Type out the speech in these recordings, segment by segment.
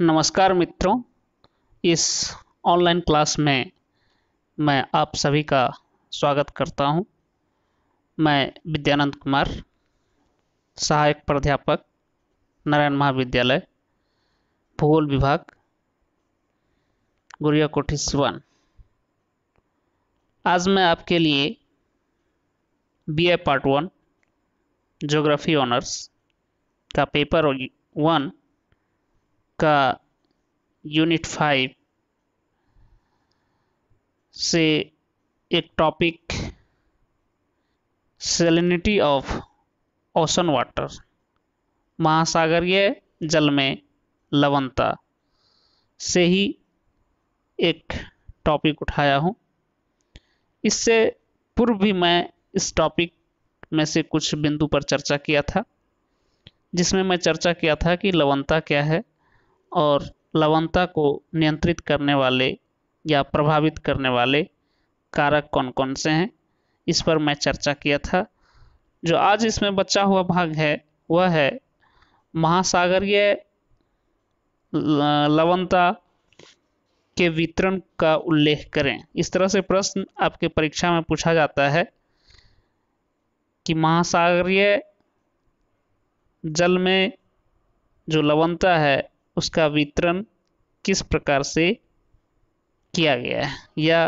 नमस्कार मित्रों इस ऑनलाइन क्लास में मैं आप सभी का स्वागत करता हूं। मैं विद्यानंद कुमार सहायक प्राध्यापक नारायण महाविद्यालय भूगोल विभाग गुड़िया कोठी सिवान आज मैं आपके लिए B A part one geography honours का पेपर वन का यूनिट फाइव से एक topic salinity of ocean water महासागरीय जल में लवणता से ही एक टॉपिक उठाया हूँ इससे पूर्व भी मैं इस टॉपिक में से कुछ बिंदु पर चर्चा किया था जिसमें मैं चर्चा किया था कि लवणता क्या है और लवणता को नियंत्रित करने वाले या प्रभावित करने वाले कारक कौन कौन से हैं इस पर मैं चर्चा किया था जो आज इसमें बचा हुआ भाग है वह है महासागरीय लवणता के वितरण का उल्लेख करें इस तरह से प्रश्न आपके परीक्षा में पूछा जाता है कि महासागरीय जल में जो लवणता है उसका वितरण किस प्रकार से किया गया है या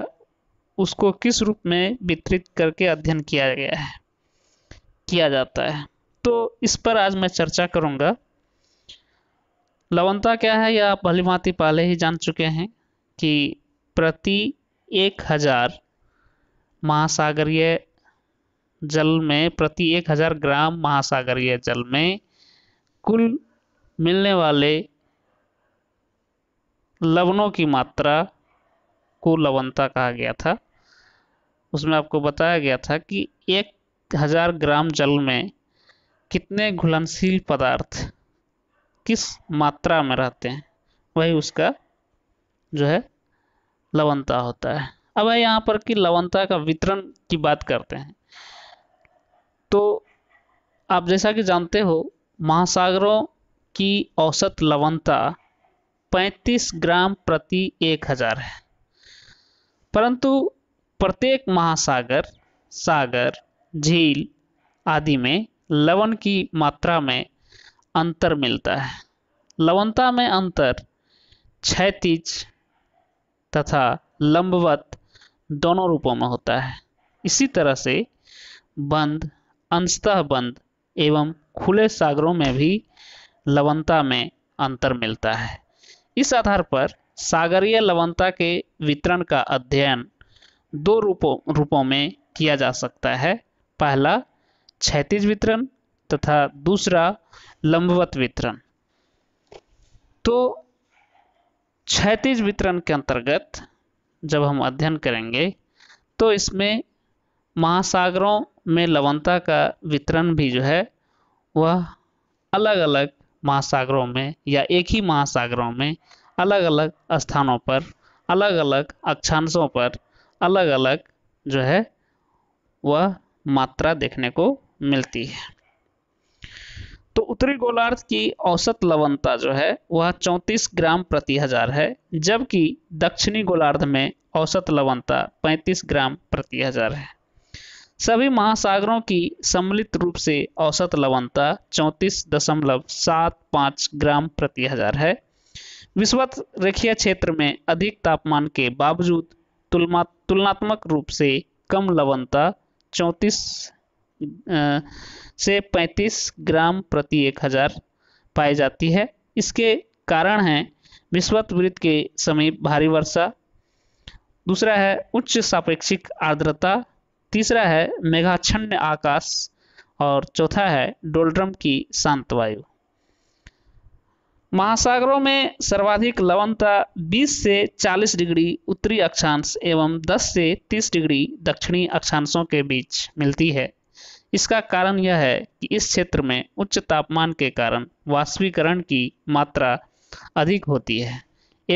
उसको किस रूप में वितरित करके अध्ययन किया गया है किया जाता है तो इस पर आज मैं चर्चा करूंगा लवणता क्या है या आप भली भांति पहले ही जान चुके हैं कि प्रति एक हज़ार महासागरीय जल में प्रति एक हज़ार ग्राम महासागरीय जल में कुल मिलने वाले लवणों की मात्रा को लवणता कहा गया था उसमें आपको बताया गया था कि एक हजार ग्राम जल में कितने घुलनशील पदार्थ किस मात्रा में रहते हैं वही उसका जो है लवणता होता है अब है यहाँ पर कि लवणता का वितरण की बात करते हैं तो आप जैसा कि जानते हो महासागरों की औसत लवणता 35 ग्राम प्रति 1000 है परंतु प्रत्येक महासागर सागर झील आदि में लवण की मात्रा में अंतर मिलता है लवणता में अंतर क्षैतिज तथा लंबवत दोनों रूपों में होता है इसी तरह से बंद अंशतः बंद एवं खुले सागरों में भी लवणता में अंतर मिलता है इस आधार पर सागरीय लवणता के वितरण का अध्ययन दो रूपों रूपों में किया जा सकता है पहला क्षैतिज वितरण तथा दूसरा लंबवत वितरण तो क्षैतिज वितरण के अंतर्गत जब हम अध्ययन करेंगे तो इसमें महासागरों में लवणता का वितरण भी जो है वह अलग अलग महासागरों में या एक ही महासागरों में अलग अलग स्थानों पर अलग अलग अक्षांशों पर अलग अलग जो है वह मात्रा देखने को मिलती है तो उत्तरी गोलार्ध की औसत लवणता जो है वह 34 ग्राम प्रति हजार है जबकि दक्षिणी गोलार्ध में औसत लवणता 35 ग्राम प्रति हजार है सभी महासागरों की सम्मिलित रूप से औसत लवणता चौंतीस दशमलव सात पाँच ग्राम प्रति हजार है विश्वत रेखीय क्षेत्र में अधिक तापमान के बावजूद तुलनात्मक रूप से कम लवणता चौंतीस से पैंतीस ग्राम प्रति एक हजार पाई जाती है इसके कारण हैं विश्वत वृत्त के समीप भारी वर्षा दूसरा है उच्च सापेक्षिक आर्द्रता तीसरा है मेघाच्छन्न आकाश और चौथा है डोल्ड्रम की शांत वायु महासागरों में सर्वाधिक लवणता 20 से 40 डिग्री उत्तरी अक्षांश एवं 10 से 30 डिग्री दक्षिणी अक्षांशों के बीच मिलती है इसका कारण यह है कि इस क्षेत्र में उच्च तापमान के कारण वाष्पीकरण की मात्रा अधिक होती है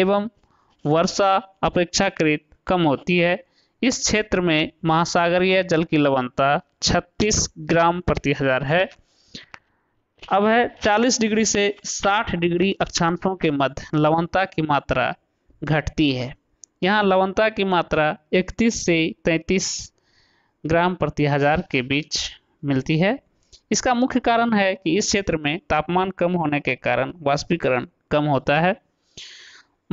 एवं वर्षा अपेक्षाकृत कम होती है इस क्षेत्र में महासागरीय जल की लवणता 36 ग्राम प्रति हजार है अब है 40 डिग्री से 60 डिग्री अक्षांशों के मध्य लवणता की मात्रा घटती है यहाँ लवणता की मात्रा 31 से 33 ग्राम प्रति हजार के बीच मिलती है इसका मुख्य कारण है कि इस क्षेत्र में तापमान कम होने के कारण वाष्पीकरण कम होता है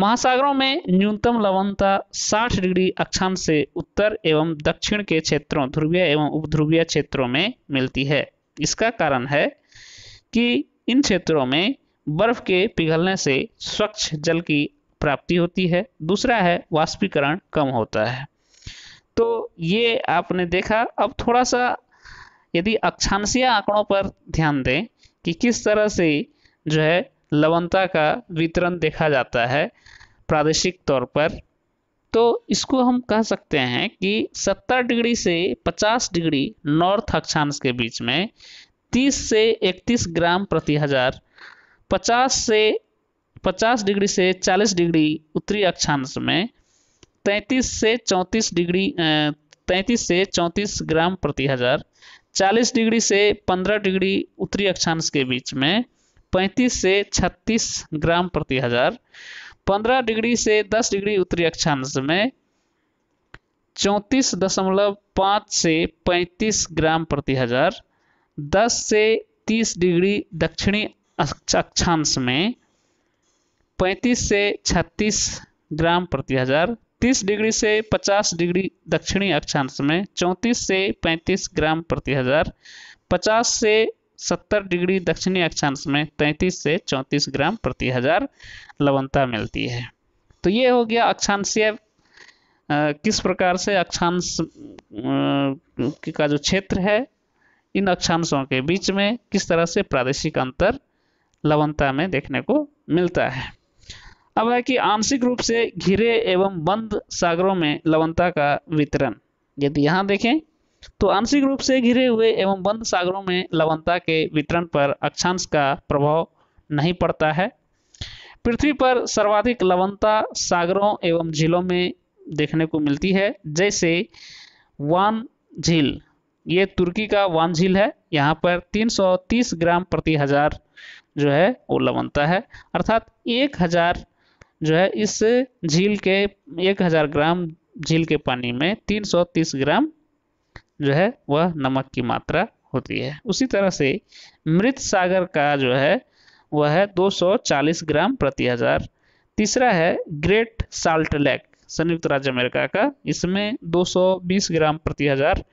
महासागरों में न्यूनतम लवणता 60 डिग्री अक्षांश से उत्तर एवं दक्षिण के क्षेत्रों ध्रुवीय एवं उपध्रुवीय क्षेत्रों में मिलती है इसका कारण है कि इन क्षेत्रों में बर्फ के पिघलने से स्वच्छ जल की प्राप्ति होती है दूसरा है वाष्पीकरण कम होता है तो ये आपने देखा अब थोड़ा सा यदि अक्षांशीय आंकड़ों पर ध्यान दें कि किस तरह से जो है लवणता का वितरण देखा जाता है प्रादेशिक तौर पर तो इसको हम कह सकते हैं कि 70 डिग्री से 50 डिग्री नॉर्थ अक्षांश के बीच में 30 से 31 ग्राम प्रति हजार 50 से 50 डिग्री से 40 डिग्री उत्तरी अक्षांश में 33 से 34 डिग्री तैंतीस से 34 ग्राम प्रति हजार 40 डिग्री से 15 डिग्री उत्तरी अक्षांश के बीच में 35 से 36 ग्राम प्रति हजार 15 डिग्री से 10 डिग्री उत्तरी अक्षांश में चौंतीस दशमलव पाँच से पैंतीस ग्राम प्रति हजार दस से तीस डिग्री दक्षिणी अक्षांश में पैंतीस से छत्तीस ग्राम प्रति हजार तीस डिग्री से पचास डिग्री दक्षिणी अक्षांश में चौंतीस से पैंतीस ग्राम प्रति हजार पचास से सत्तर डिग्री दक्षिणी अक्षांश में 33 से चौंतीस ग्राम प्रति हजार लवणता मिलती है तो ये हो गया अक्षांशीय किस प्रकार से अक्षांश का जो क्षेत्र है इन अक्षांशों के बीच में किस तरह से प्रादेशिक अंतर लवणता में देखने को मिलता है अब है कि आंशिक रूप से घिरे एवं बंद सागरों में लवणता का वितरण यदि यहाँ देखें तो आंशिक रूप से घिरे हुए एवं बंद सागरों में लवणता के वितरण पर अक्षांश का प्रभाव नहीं पड़ता है पृथ्वी पर सर्वाधिक लवणता सागरों एवं झीलों में देखने को मिलती है जैसे वान झील ये तुर्की का वान झील है यहाँ पर 330 ग्राम प्रति हजार जो है वो लवणता है अर्थात एक हजार जो है इस झील के एक हजार ग्राम झील के पानी में 330 ग्राम जो है वह नमक की मात्रा होती है उसी तरह से मृत सागर का जो है वह है 240 ग्राम प्रति हजार तीसरा है ग्रेट साल्ट लेक संयुक्त राज्य अमेरिका का इसमें 220 ग्राम प्रति हजार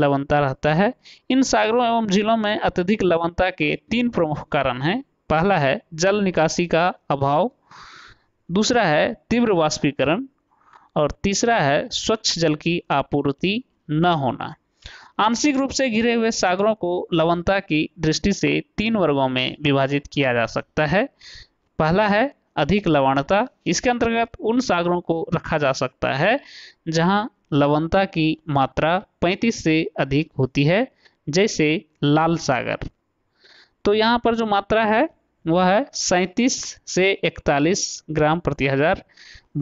लवणता रहता है इन सागरों एवं जिलों में अत्यधिक लवणता के तीन प्रमुख कारण हैं पहला है जल निकासी का अभाव दूसरा है तीव्र वाष्पीकरण और तीसरा है स्वच्छ जल की आपूर्ति न होना आंशिक रूप से घिरे हुए सागरों को लवणता की दृष्टि से तीन वर्गों में विभाजित किया जा सकता है पहला है अधिक लवणता इसके अंतर्गत उन सागरों को रखा जा सकता है जहां लवणता की मात्रा 35 से अधिक होती है जैसे लाल सागर तो यहाँ पर जो मात्रा है वह है सैंतीस से 41 ग्राम प्रति हजार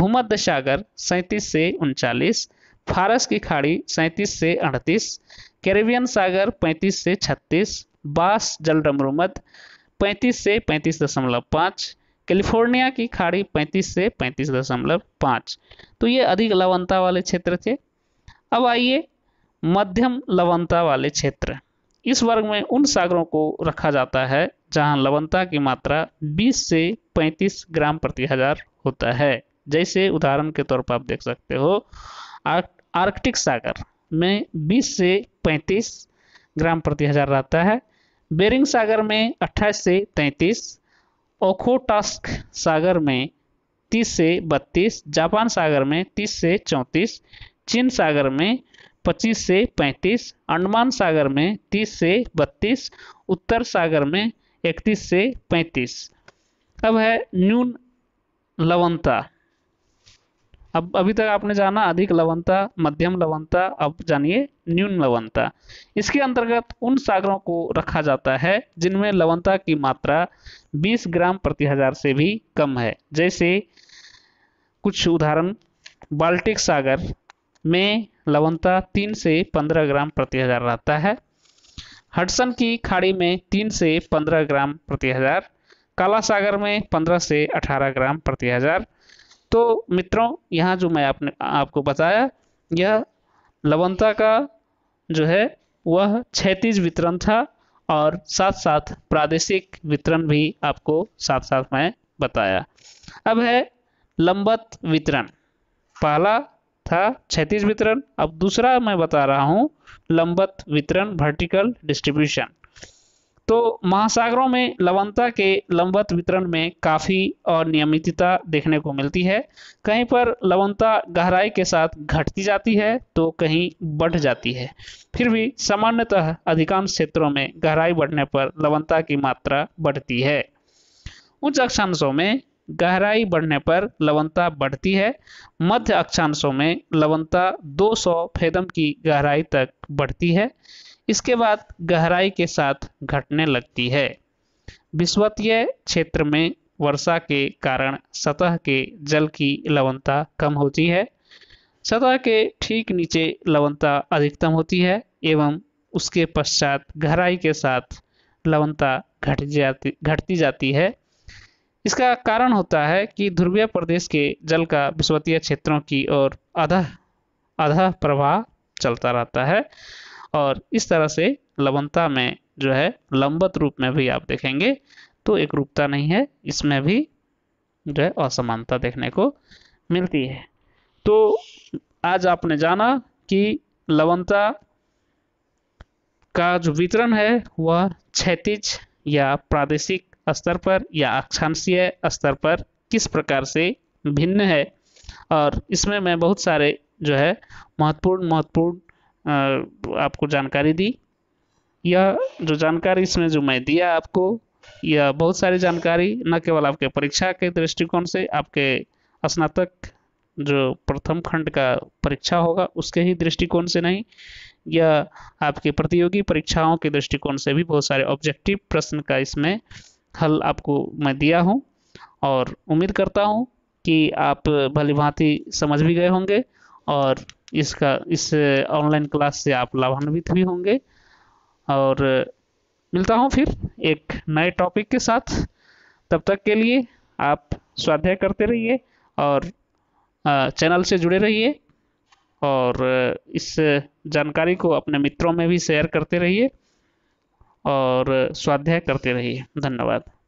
भूमध्य सागर सैंतीस से उनचालीस फारस की खाड़ी सैंतीस से अड़तीस कैरेबियन सागर पैंतीस से छत्तीस बास जल रमरूमत पैंतीस से पैंतीस दशमलव पाँच कैलिफोर्निया की खाड़ी 35 से 35.5 तो ये अधिक लवणता वाले क्षेत्र थे अब आइए मध्यम लवणता वाले क्षेत्र इस वर्ग में उन सागरों को रखा जाता है जहां लवणता की मात्रा 20 से 35 ग्राम प्रति हजार होता है जैसे उदाहरण के तौर पर आप देख सकते हो आर्क, आर्कटिक सागर में 20 से 35 ग्राम प्रति हजार रहता है बेरिंग सागर में 28 से 33 ओखोटास्क सागर में 30 से 32 जापान सागर में 30 से 34 चीन सागर में 25 से 35 अंडमान सागर में 30 से 32 उत्तर सागर में 31 से 35 अब है न्यून लवणता अब अभी तक आपने जाना अधिक लवणता मध्यम लवणता अब जानिए न्यून लवणता इसके अंतर्गत उन सागरों को रखा जाता है जिनमें लवणता की मात्रा 20 ग्राम प्रति हजार से भी कम है जैसे कुछ उदाहरण बाल्टिक सागर में लवणता 3 से 15 ग्राम प्रति हजार रहता है हडसन की खाड़ी में 3 से 15 ग्राम प्रति हजार काला सागर में 15 से 18 ग्राम प्रति हजार तो मित्रों यहाँ जो मैं आपने आपको बताया यह लवंता का जो है वह क्षैतिज वितरण था और साथ साथ प्रादेशिक वितरण भी आपको साथ साथ मैं बताया अब है लंबत वितरण पहला था क्षैतिज वितरण अब दूसरा मैं बता रहा हूँ लंबत वितरण वर्टिकल डिस्ट्रीब्यूशन तो महासागरों में लवणता के लंबवत वितरण में काफ़ी और नियमितता देखने को मिलती है कहीं पर लवणता गहराई के साथ घटती जाती है तो कहीं बढ़ जाती है फिर भी सामान्यतः अधिकांश क्षेत्रों में गहराई बढ़ने पर लवणता की मात्रा बढ़ती है उच्च अक्षांशों में गहराई बढ़ने पर लवणता बढ़ती है मध्य अक्षांशों में लवणता 200 फेदम की गहराई तक बढ़ती है इसके बाद गहराई के साथ घटने लगती है विश्वतीय क्षेत्र में वर्षा के कारण सतह के जल की लवणता कम होती है सतह के ठीक नीचे लवणता अधिकतम होती है एवं उसके पश्चात गहराई के साथ लवणता घट जाती घटती जाती है इसका कारण होता है कि ध्रुवीय प्रदेश के जल का विश्वतीय क्षेत्रों की ओर अध आधा प्रवाह चलता रहता है और इस तरह से लवनता में जो है लंबत रूप में भी आप देखेंगे तो एक रूपता नहीं है इसमें भी जो है असमानता देखने को मिलती है तो आज आपने जाना कि लवनता का जो वितरण है वह क्षैतिज या प्रादेशिक स्तर पर या अक्षांशीय स्तर पर किस प्रकार से भिन्न है और इसमें मैं बहुत सारे जो है महत्वपूर्ण महत्वपूर्ण आपको जानकारी दी यह जो जानकारी इसमें जो मैं दिया आपको यह बहुत सारी जानकारी न केवल आपके परीक्षा के दृष्टिकोण से आपके स्नातक जो प्रथम खंड का परीक्षा होगा उसके ही दृष्टिकोण से नहीं यह आपके प्रतियोगी परीक्षाओं के दृष्टिकोण से भी बहुत सारे ऑब्जेक्टिव प्रश्न का इसमें हल आपको मैं दिया हूँ और उम्मीद करता हूँ कि आप भली भांति समझ भी गए होंगे और इसका इस ऑनलाइन क्लास से आप लाभान्वित भी होंगे और मिलता हूँ फिर एक नए टॉपिक के साथ तब तक के लिए आप स्वाध्याय करते रहिए और चैनल से जुड़े रहिए और इस जानकारी को अपने मित्रों में भी शेयर करते रहिए और स्वाध्याय करते रहिए धन्यवाद